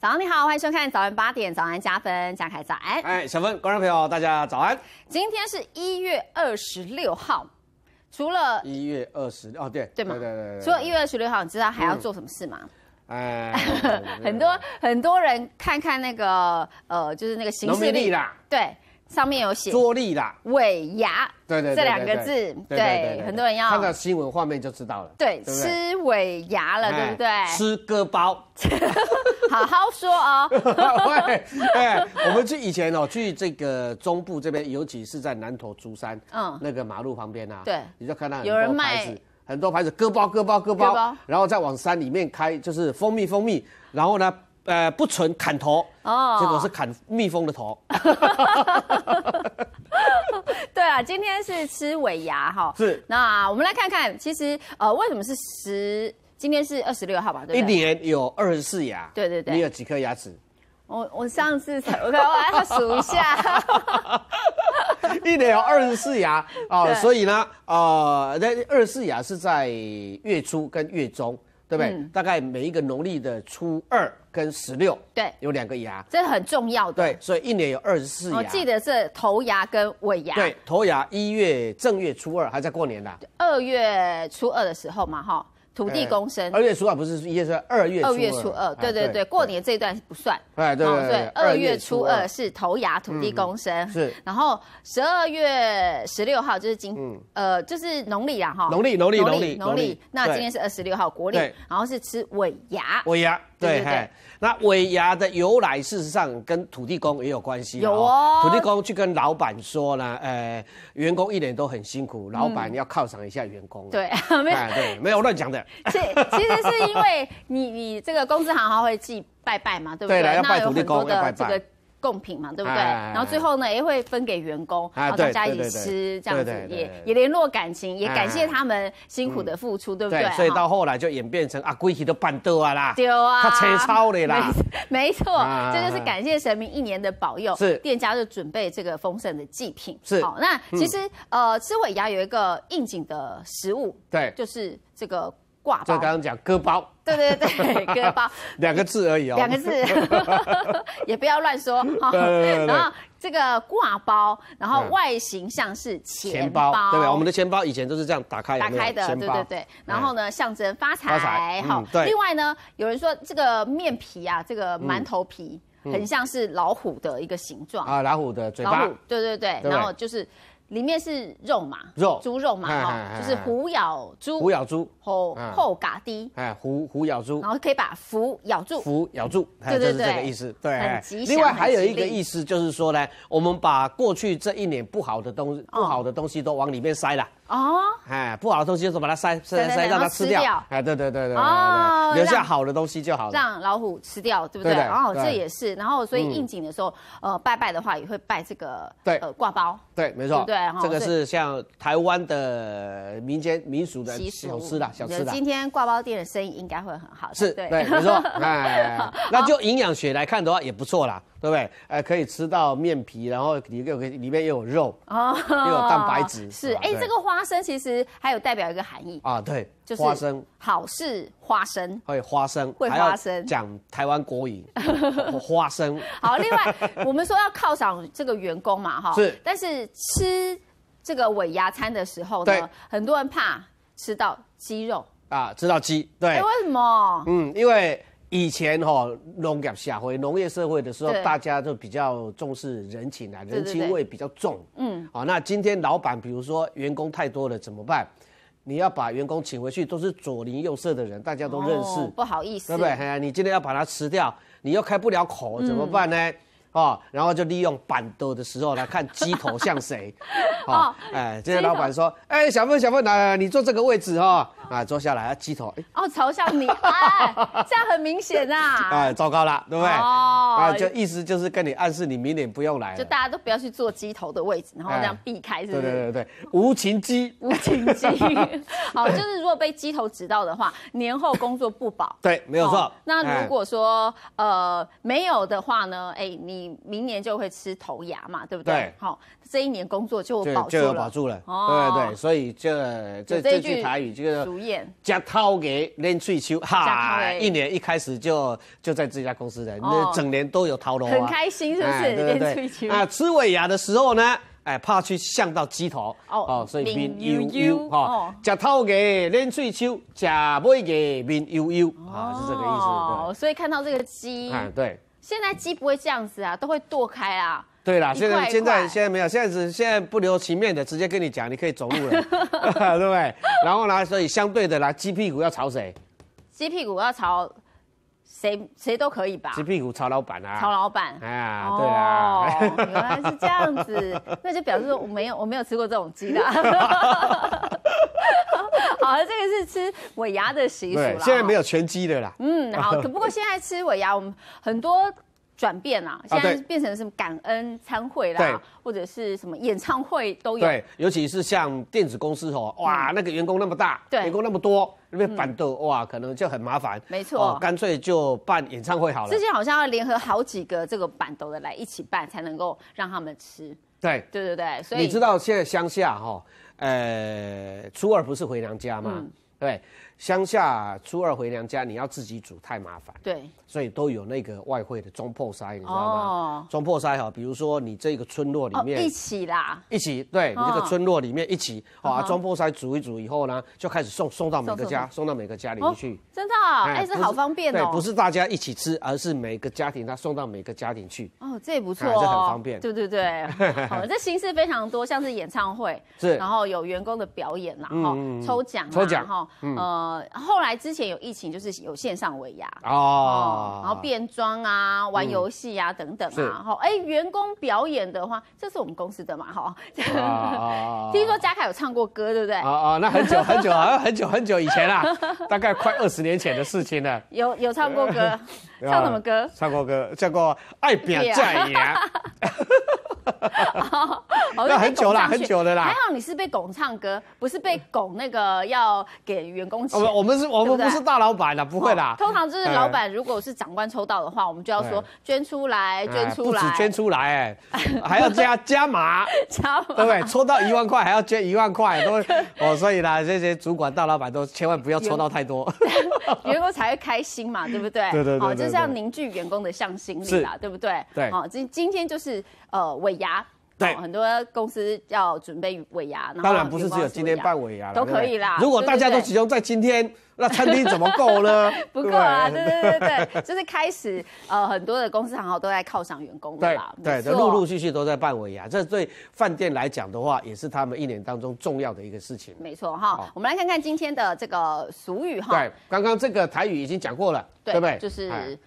早上你好，欢迎收看早安八点，早安加分，加凯早安。哎，小芬，观众朋友，大家早安。今天是一月二十六号，除了一月二十六哦，对对吗？对对对。除了一月二十六号，你知道还要做什么事吗？哎，很多很多人看看那个呃，就是那个行势力啦，对。上面有写“捉蜊啦尾牙”，对对，这两个字，对，很多人要看的新闻画面就知道了。对，吃尾牙了，对不对？吃割包，好好说哦。对，哎，我们去以前哦，去这个中部这边，尤其是在南投竹山，嗯，那个马路旁边啊，对，你就看到有人卖。很多牌子割包割包割包，然后再往山里面开，就是蜂蜜蜂蜜，然后呢。呃，不存砍头哦，结果是砍蜜蜂的头。对啊，今天是吃尾牙哈。是，那我们来看看，其实呃，为什么是十？今天是二十六号吧？对。一年有二十四牙。对对对。你有几颗牙齿？我我上次我我还要数一下。一年有二十四牙 哦，所以呢，呃，那二十四牙是在月初跟月中。对不对？大概每一个农历的初二跟十六，对，有两个牙，这很重要的。对，所以一年有二十四。我记得是头牙跟尾牙。对，头牙一月正月初二还在过年呢，二月初二的时候嘛，哈。土地公生二月初二不是一月初二，月二月初二，对对对，过年这段不算。哎，对对，二月初二是头牙，土地公生是。然后十二月十六号就是今，呃，就是农历啦哈，农历农历农历农历。那今天是二十六号，国历，然后是吃尾牙，尾牙。对对那尾牙的由来，事实上跟土地公也有关系。有哦，土地公去跟老板说呢，呃，员工一年都很辛苦，老板要犒赏一下员工。对，没有，对，没有乱讲的。其其实是因为你你这个公司行行会祭拜拜嘛，对不对？那有很多的这个贡品嘛，对不对？然后最后呢，也会分给员工，然后大家一起吃，这样子也也联络感情，也感谢他们辛苦的付出，对不对？所以到后来就演变成啊，鬼去都办到啊啦，丢啊，他切超的啦，没 错，这就是感谢神明一年的保佑。是店家就准备这个丰盛的祭品。是好，那其实呃，吃尾牙有一个应景的食物，对，就是这个。挂包，就刚刚讲割包，对对对，割包，两个字而已哦，两个字，也不要乱说哈。对对对。然后这个挂包，然后外形像是钱包，对不对？我们的钱包以前都是这样打开，打开的，对对对。然后呢，象征发财，好。对。另外呢，有人说这个面皮啊，这个馒头皮很像是老虎的一个形状啊，老虎的嘴巴，对对对。然后就是。里面是肉嘛，肉，猪肉嘛，哈，就是虎咬猪，虎咬猪，后后嘎滴，哎，虎虎咬猪，然后可以把福咬住，福咬住，对，对对，这个意思，对。另外还有一个意思就是说呢，我们把过去这一年不好的东不好的东西都往里面塞了。哦，哎，不好的东西就是把它塞塞塞，让它吃掉，哎，对对对对哦，留下好的东西就好了，让老虎吃掉，对不对？哦，这也是，然后所以应景的时候，呃，拜拜的话也会拜这个，对，挂包，对，没错，对，这个是像台湾的民间民俗的小吃啦，小吃啦。今天挂包店的生意应该会很好，是，对，没错，哎，那就营养学来看的话也不错啦。对不对？哎，可以吃到面皮，然后里又可以里面又有肉，又有蛋白质。是，哎，这个花生其实还有代表一个含义啊，对，就是花生，好事花生，会花生，会花生，讲台湾国语，花生。好，另外我们说要犒赏这个员工嘛，哈，是。但是吃这个尾牙餐的时候呢，很多人怕吃到鸡肉啊，吃到鸡，对，为什么？嗯，因为。以前哈农业社会、农业社会的时候，大家就比较重视人情啊，人情味比较重。嗯，好，那今天老板比如说员工太多了怎么办？你要把员工请回去，都是左邻右舍的人，大家都认识，不好意思，对不对？哎，你今天要把它辞掉，你又开不了口，怎么办呢？哦，然后就利用板凳的时候来看鸡头像谁，哦，哎，这些老板说，哎，小妹小妹，来，你坐这个位置哈，啊，坐下来，啊，鸡头，哦，嘲笑你，哎，这样很明显啊，哎，糟糕了，对不对？哦，啊，就意思就是跟你暗示你明年不用来，就大家都不要去坐鸡头的位置，然后这样避开，是，对对对对，无情鸡，无情鸡，好，就是如果被鸡头指到的话，年后工作不保，对，没有错。那如果说呃没有的话呢，哎，你。你明年就会吃头牙嘛，对不对？好，这一年工作就保就有保住了。哦、对对，所以这这这句台语就是“加掏给练翠秋”，哈，一年一开始就就在这家公司的，那整年都有桃龙，很开心是不是？练翠秋啊，吃尾牙的时候呢，哎，怕去呛到鸡头哦，所以变悠悠。哦，家掏给练翠秋，家尾会给变悠悠。啊，是这个意思。哦，所以看到这个鸡，嗯，对。现在鸡不会这样子啊，都会剁开啊。对啦，现在现在现在没有，现在是现在不留情面的，直接跟你讲，你可以走路了，对不对？然后呢，所以相对的啦，鸡屁股要朝谁？鸡屁股要朝谁？谁都可以吧？鸡屁股朝老板啊？朝老板？哎呀，哦，原来是这样子，那就表示说我没有我没有吃过这种鸡啦。好，这个是吃尾牙的习俗啦。现在没有全鸡的啦。嗯，好。可不过现在吃尾牙，我们很多转变啦。现在变成什么感恩餐会啦，或者是什么演唱会都有。对，尤其是像电子公司哦，哇，那个员工那么大，员工那么多，那边板豆哇，可能就很麻烦。没错，干脆就办演唱会好了。之前好像要联合好几个这个板豆的来一起办，才能够让他们吃。对对对对，所以你知道现在乡下哈，呃，初二不是回娘家嘛？对。乡下初二回娘家，你要自己煮太麻烦，对，所以都有那个外汇的装破塞，你知道吗？哦，装破塞哈，比如说你这个村落里面一起啦，一起对，这个村落里面一起啊，装破塞煮一煮以后呢，就开始送送到每个家，送到每个家里去。真的，哎，这好方便哦。对，不是大家一起吃，而是每个家庭他送到每个家庭去。哦，这也不错，还很方便。对对对，好，这形式非常多，像是演唱会，是，然后有员工的表演，然后抽奖，抽奖哈，嗯。呃，后来之前有疫情，就是有线上尾牙哦，然后变装啊，玩游戏啊等等啊，哈，哎，员工表演的话，这是我们公司的嘛，哈，听说佳凯有唱过歌，对不对？啊啊，那很久很久啊，很久很久以前啦，大概快二十年前的事情了。有有唱过歌，唱什么歌？唱过歌，叫过《爱表在眼》。哦，那很久啦，很久的啦。还好你是被拱唱歌，不是被拱那个要给员工。我们是，我们不是大老板了，不会啦。通常就是老板，如果是长官抽到的话，我们就要说捐出来，捐出来，不止捐出来，还要加加码，对不对？抽到一万块还要捐一万块，都 哦，所以呢，这些主管大老板都千万不要抽到太多，员工才会开心嘛，对不对？对对对，就是要凝聚员工的向心力啊，对不对？对，好，今今天就是呃为。牙对，很多公司要准备尾牙，当然不是只有今天办尾牙，都可以啦。如果大家都集中在今天，那餐厅怎么够呢？不够啊！对对对对，就是开始呃，很多的公司行好都在犒赏员工啦，对，陆陆续续都在办尾牙，这对饭店来讲的话，也是他们一年当中重要的一个事情。没错哈，我们来看看今天的这个俗语哈。对，刚刚这个台语已经讲过了，对不对？就是。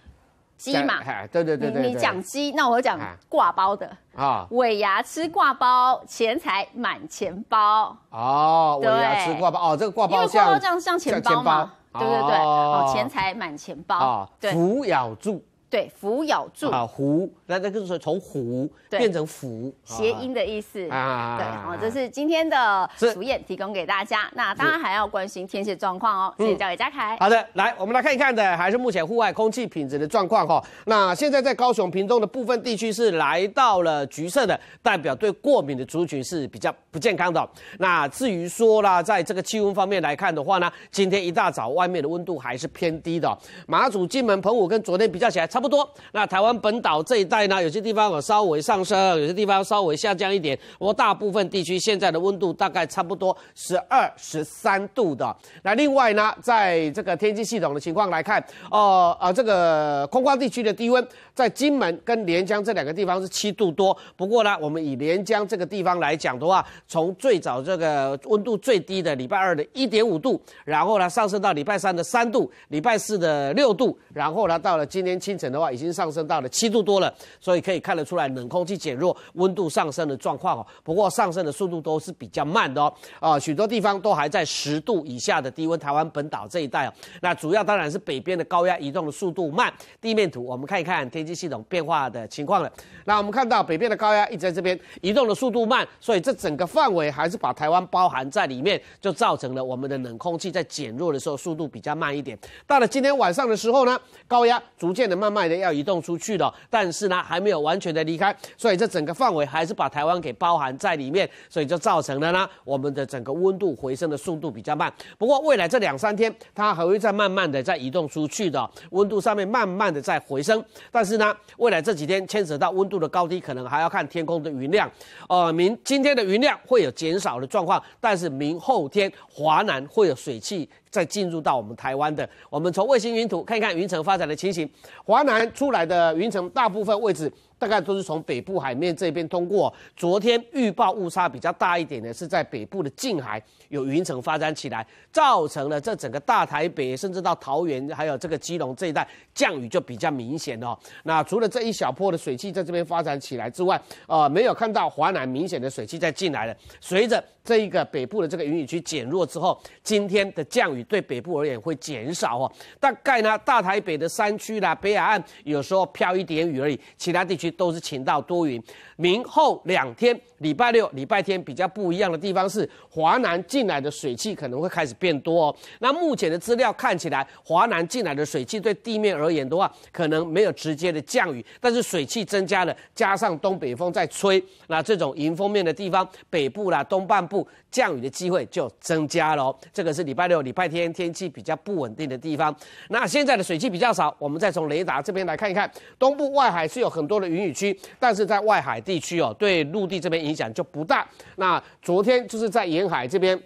鸡嘛，对对对对，你讲鸡，那我讲挂包的啊，尾牙吃挂包，钱财满钱包哦，尾牙吃挂包哦，这个挂包像像像钱包吗？对对对，哦，钱财满钱包，扶咬住。对福有住啊，福那那就是从虎变成福，谐音的意思啊。对，好，这是今天的主演提供给大家。那当然还要关心天气状况哦。谢谢交给嘉凯。好的，来，我们来看一看的，还是目前户外空气品质的状况哈。那现在在高雄屏东的部分地区是来到了橘色的，代表对过敏的族群是比较不健康的。那至于说啦，在这个气温方面来看的话呢，今天一大早外面的温度还是偏低的。马祖、金门、澎湖跟昨天比较起来差。不多。那台湾本岛这一带呢，有些地方有稍微上升，有些地方稍微下降一点。我大部分地区现在的温度大概差不多十二十三度的。那另外呢，在这个天气系统的情况来看，呃呃，这个空旷地区的低温在金门跟连江这两个地方是七度多。不过呢，我们以连江这个地方来讲的话，从最早这个温度最低的礼拜二的一点五度，然后呢上升到礼拜三的三度，礼拜四的六度，然后呢到了今天清晨。的话已经上升到了七度多了，所以可以看得出来冷空气减弱、温度上升的状况哦。不过上升的速度都是比较慢的哦。啊，许多地方都还在十度以下的低温。台湾本岛这一带哦。那主要当然是北边的高压移动的速度慢。地面图我们看一看天气系统变化的情况了。那我们看到北边的高压一直在这边移动的速度慢，所以这整个范围还是把台湾包含在里面，就造成了我们的冷空气在减弱的时候速度比较慢一点。到了今天晚上的时候呢，高压逐渐的慢。卖的要移动出去的，但是呢还没有完全的离开，所以这整个范围还是把台湾给包含在里面，所以就造成了呢我们的整个温度回升的速度比较慢。不过未来这两三天它还会再慢慢的在移动出去的，温度上面慢慢的在回升。但是呢未来这几天牵扯到温度的高低，可能还要看天空的云量。呃，明今天的云量会有减少的状况，但是明后天华南会有水汽。再进入到我们台湾的，我们从卫星云图看一看云层发展的情形。华南出来的云层，大部分位置。大概都是从北部海面这边通过。昨天预报误差比较大一点的，是在北部的近海有云层发展起来，造成了这整个大台北，甚至到桃园，还有这个基隆这一带降雨就比较明显的哦。那除了这一小波的水汽在这边发展起来之外，啊，没有看到华南明显的水汽在进来了。随着这一个北部的这个云雨区减弱之后，今天的降雨对北部而言会减少哦。大概呢，大台北的山区啦、北海岸有时候飘一点雨而已，其他地区。都是晴到多云，明后两天，礼拜六、礼拜天比较不一样的地方是，华南进来的水汽可能会开始变多。哦。那目前的资料看起来，华南进来的水汽对地面而言的话，可能没有直接的降雨，但是水汽增加了，加上东北风在吹，那这种迎风面的地方，北部啦、东半部降雨的机会就增加了。哦。这个是礼拜六、礼拜天天气比较不稳定的地方。那现在的水汽比较少，我们再从雷达这边来看一看，东部外海是有很多的。云雨区，但是在外海地区哦，对陆地这边影响就不大。那昨天就是在沿海这边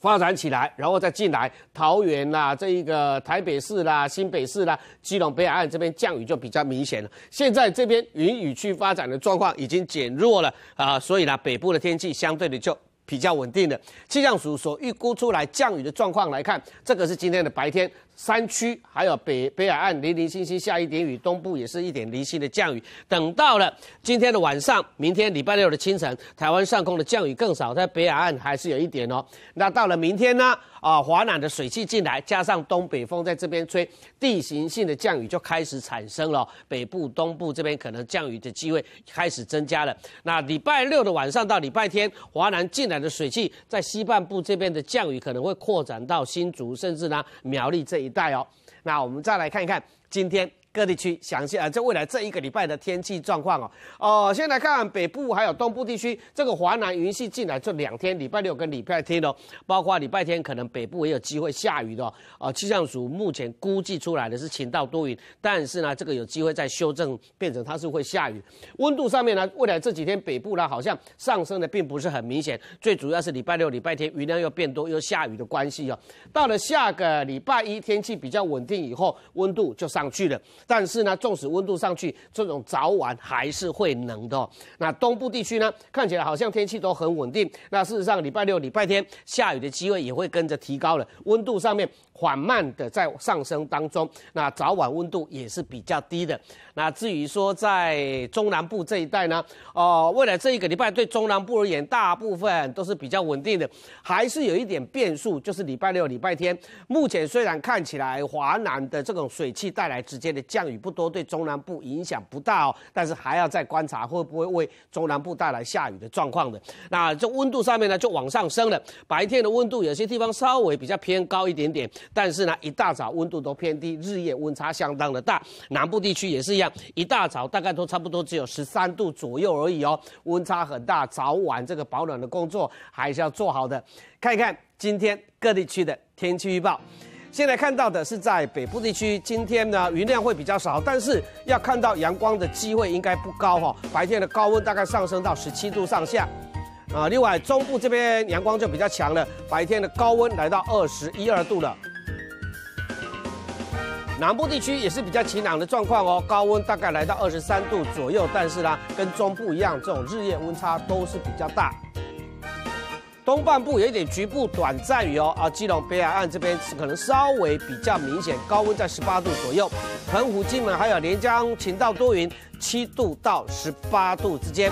发展起来，然后再进来，桃园啦、这一个台北市啦、新北市啦、基隆北海岸这边降雨就比较明显了。现在这边云雨区发展的状况已经减弱了啊，所以呢，北部的天气相对的就比较稳定的。气象署所预估出来降雨的状况来看，这个是今天的白天。山区还有北北海岸零零星星下一点雨，东部也是一点零星的降雨。等到了今天的晚上，明天礼拜六的清晨，台湾上空的降雨更少，在北海岸还是有一点哦。那到了明天呢？啊，华南的水汽进来，加上东北风在这边吹，地形性的降雨就开始产生了。北部、东部这边可能降雨的机会开始增加了。那礼拜六的晚上到礼拜天，华南进来的水汽在西半部这边的降雨可能会扩展到新竹，甚至呢苗栗这一。一带哦，那我们再来看一看今天。各地区详细啊，这未来这一个礼拜的天气状况哦哦，先来看北部还有东部地区，这个华南云系进来，这两天，礼拜六跟礼拜天哦，包括礼拜天可能北部也有机会下雨的哦。气象署目前估计出来的是晴到多云，但是呢，这个有机会再修正变成它是会下雨。温度上面呢，未来这几天北部呢，好像上升的并不是很明显，最主要是礼拜六、礼拜天雨量又变多又下雨的关系哦。到了下个礼拜一天气比较稳定以后，温度就上去了。但是呢，纵使温度上去，这种早晚还是会冷的。那东部地区呢，看起来好像天气都很稳定。那事实上，礼拜六、礼拜天下雨的机会也会跟着提高了。温度上面缓慢的在上升当中，那早晚温度也是比较低的。那至于说在中南部这一带呢，哦，未来这一个礼拜对中南部而言，大部分都是比较稳定的，还是有一点变数，就是礼拜六、礼拜天。目前虽然看起来华南的这种水汽带来直接的。降雨不多，对中南部影响不大哦，但是还要再观察会不会为中南部带来下雨的状况的。那这温度上面呢，就往上升了。白天的温度有些地方稍微比较偏高一点点，但是呢，一大早温度都偏低，日夜温差相当的大。南部地区也是一样，一大早大概都差不多只有十三度左右而已哦，温差很大，早晚这个保暖的工作还是要做好的。看一看今天各地区的天气预报。现在看到的是在北部地区，今天呢云量会比较少，但是要看到阳光的机会应该不高哈。白天的高温大概上升到十七度上下。啊，另外中部这边阳光就比较强了，白天的高温来到二十一二度了。南部地区也是比较晴朗的状况哦，高温大概来到二十三度左右，但是呢，跟中部一样，这种日夜温差都是比较大。东半部有一点局部短暂雨哦，而基隆北海岸这边是可能稍微比较明显，高温在十八度左右。澎湖、金门还有连江晴到多云，七度到十八度之间。